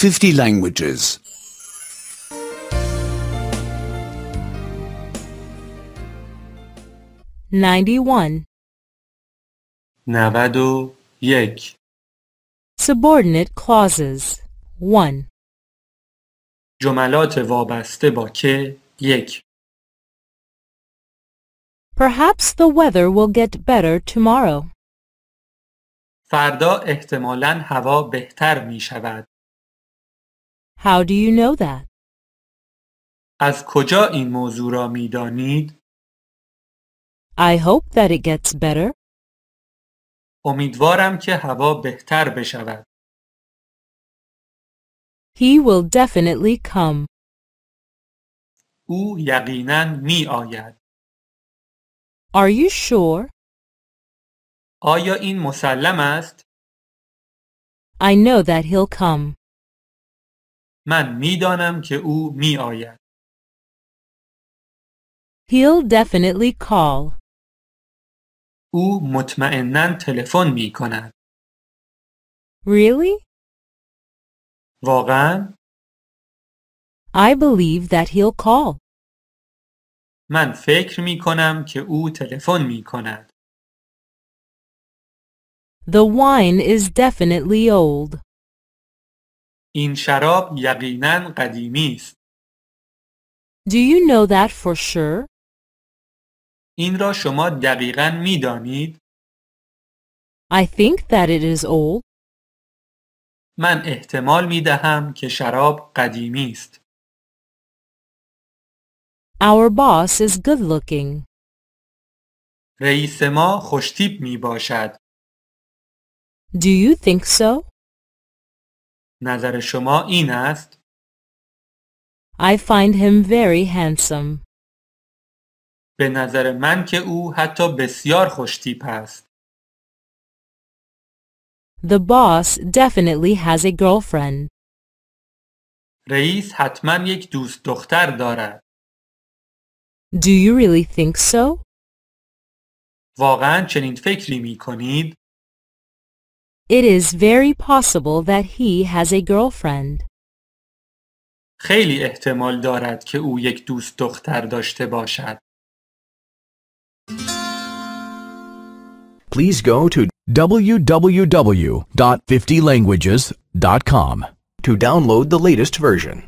50 languages. 91. 91 Subordinate clauses 1. جملات وابسته با که 1 Perhaps the weather will get better tomorrow. فردا احتمالاً هوا بهتر می شود. How do you know that? از کجا این موضوع را می دانید؟ I hope that it gets better. امیدوارم که هوا بهتر بشود. He will definitely come. او یقینا می آید. Are you sure? آیا این مسلم است؟ I know that he'll come. من میدانم که او می آید. He'll definitely call. او مطمئنا تلفن می کند. Really? واقعا؟ I believe that he'll call. من فکر می کنم که او تلفن می کند. The wine is definitely old. این شراب یقینا قدیمی است. Do you know that for sure? این را شما دقیقا می دانید؟ I think that it is old. من احتمال می دهم که شراب قدیمی است. Our boss is good looking. رئیس ما خوشتیب می باشد. Do you think so? نظر شما این است؟ I find him very handsome. به نظر من که او حتی بسیار خوشتیپ است. The boss definitely has a girlfriend. رئیس حتما یک دوست دختر دارد. Do you really think so? واقعا چنین فکری می کنید؟ It is very possible that he has a girlfriend. خیلی احتمال دارد که او یک دوست دختر داشته باشد. Please go to www.50languages.com to download the latest version.